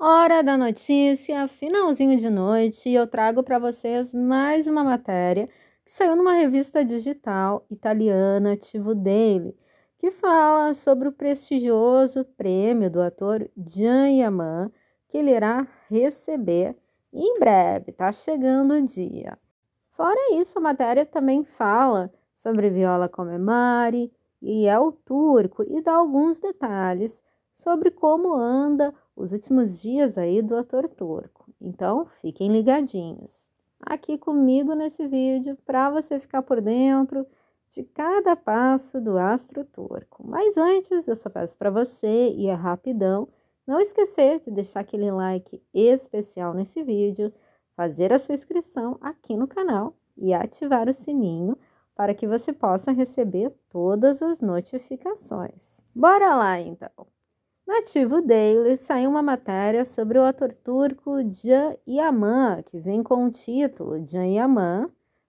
Hora da notícia, finalzinho de noite, e eu trago para vocês mais uma matéria que saiu numa revista digital italiana, Tivo Daily, que fala sobre o prestigioso prêmio do ator Gian Yaman, que ele irá receber em breve, tá chegando o dia. Fora isso, a matéria também fala sobre Viola Comemari e El Turco e dá alguns detalhes sobre como anda os últimos dias aí do ator turco. Então, fiquem ligadinhos aqui comigo nesse vídeo para você ficar por dentro de cada passo do astro turco. Mas antes, eu só peço para você e é rapidão, não esquecer de deixar aquele like especial nesse vídeo, fazer a sua inscrição aqui no canal e ativar o sininho para que você possa receber todas as notificações. Bora lá então! No Ativo Daily saiu uma matéria sobre o ator turco Can Yaman, que vem com o título Can Yaman,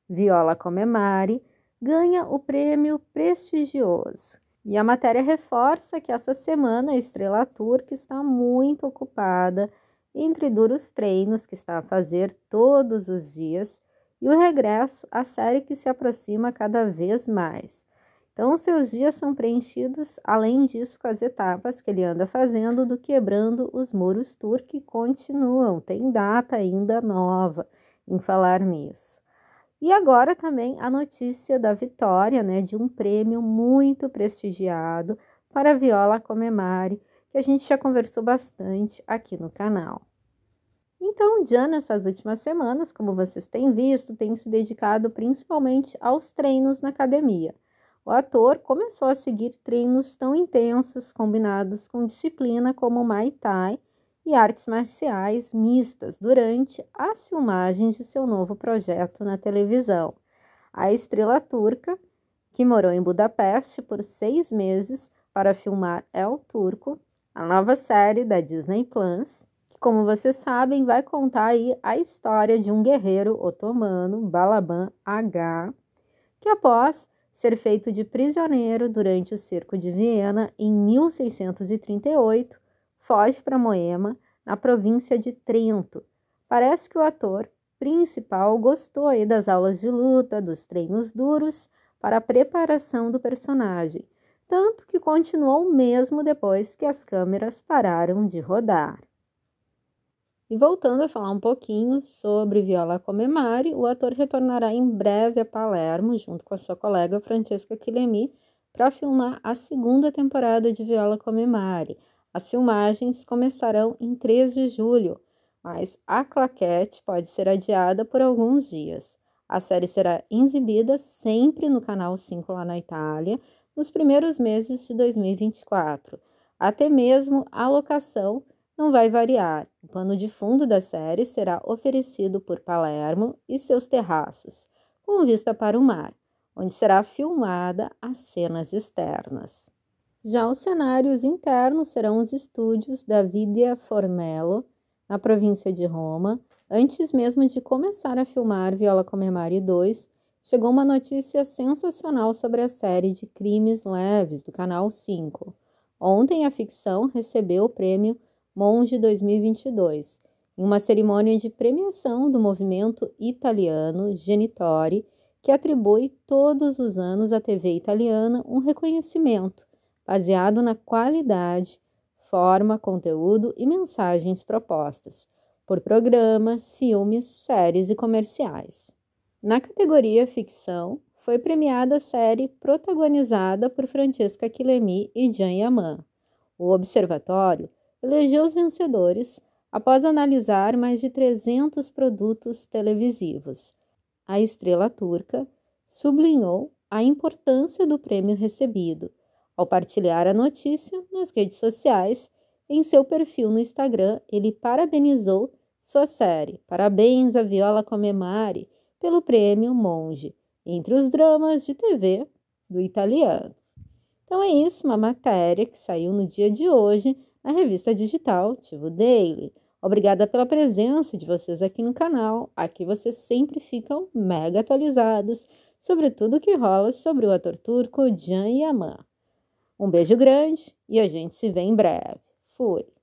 Viola Comemari, ganha o prêmio prestigioso. E a matéria reforça que essa semana a estrela turca está muito ocupada entre duros treinos que está a fazer todos os dias e o regresso à série que se aproxima cada vez mais. Então, seus dias são preenchidos, além disso, com as etapas que ele anda fazendo do quebrando os muros turcos continuam. Tem data ainda nova em falar nisso. E agora também a notícia da vitória né, de um prêmio muito prestigiado para Viola Comemari, que a gente já conversou bastante aqui no canal. Então, Diana, essas últimas semanas, como vocês têm visto, tem se dedicado principalmente aos treinos na academia. O ator começou a seguir treinos tão intensos combinados com disciplina como Muay Thai e artes marciais mistas durante as filmagens de seu novo projeto na televisão. A estrela turca, que morou em Budapeste por seis meses para filmar El Turco, a nova série da Disney Plus, que, como vocês sabem, vai contar aí a história de um guerreiro otomano, Balaban H, que após ser feito de prisioneiro durante o Cerco de Viena em 1638, foge para Moema, na província de Trento. Parece que o ator principal gostou aí das aulas de luta, dos treinos duros para a preparação do personagem, tanto que continuou mesmo depois que as câmeras pararam de rodar. E voltando a falar um pouquinho sobre Viola Comemari, o ator retornará em breve a Palermo, junto com a sua colega Francesca Quilemi, para filmar a segunda temporada de Viola Comemari. As filmagens começarão em 3 de julho, mas a claquete pode ser adiada por alguns dias. A série será exibida sempre no canal 5 lá na Itália, nos primeiros meses de 2024. Até mesmo a locação não vai variar. O pano de fundo da série será oferecido por Palermo e seus terraços, com vista para o mar, onde será filmada as cenas externas. Já os cenários internos serão os estúdios da Vidia Formello, na província de Roma. Antes mesmo de começar a filmar Viola Comemare 2, chegou uma notícia sensacional sobre a série de Crimes Leves do canal 5. Ontem a ficção recebeu o prêmio Monge 2022, em uma cerimônia de premiação do movimento italiano Genitori, que atribui todos os anos à TV italiana um reconhecimento baseado na qualidade, forma, conteúdo e mensagens propostas por programas, filmes, séries e comerciais. Na categoria ficção, foi premiada a série protagonizada por Francesca Quilemi e Jan Yaman. O observatório elegeu os vencedores após analisar mais de 300 produtos televisivos. A estrela turca sublinhou a importância do prêmio recebido ao partilhar a notícia nas redes sociais. Em seu perfil no Instagram, ele parabenizou sua série Parabéns a Viola Comemari pelo prêmio Monge, entre os dramas de TV do italiano. Então é isso, uma matéria que saiu no dia de hoje na revista digital Tivo Daily. Obrigada pela presença de vocês aqui no canal. Aqui vocês sempre ficam mega atualizados sobre tudo o que rola sobre o ator turco Jan Yaman. Um beijo grande e a gente se vê em breve. Fui!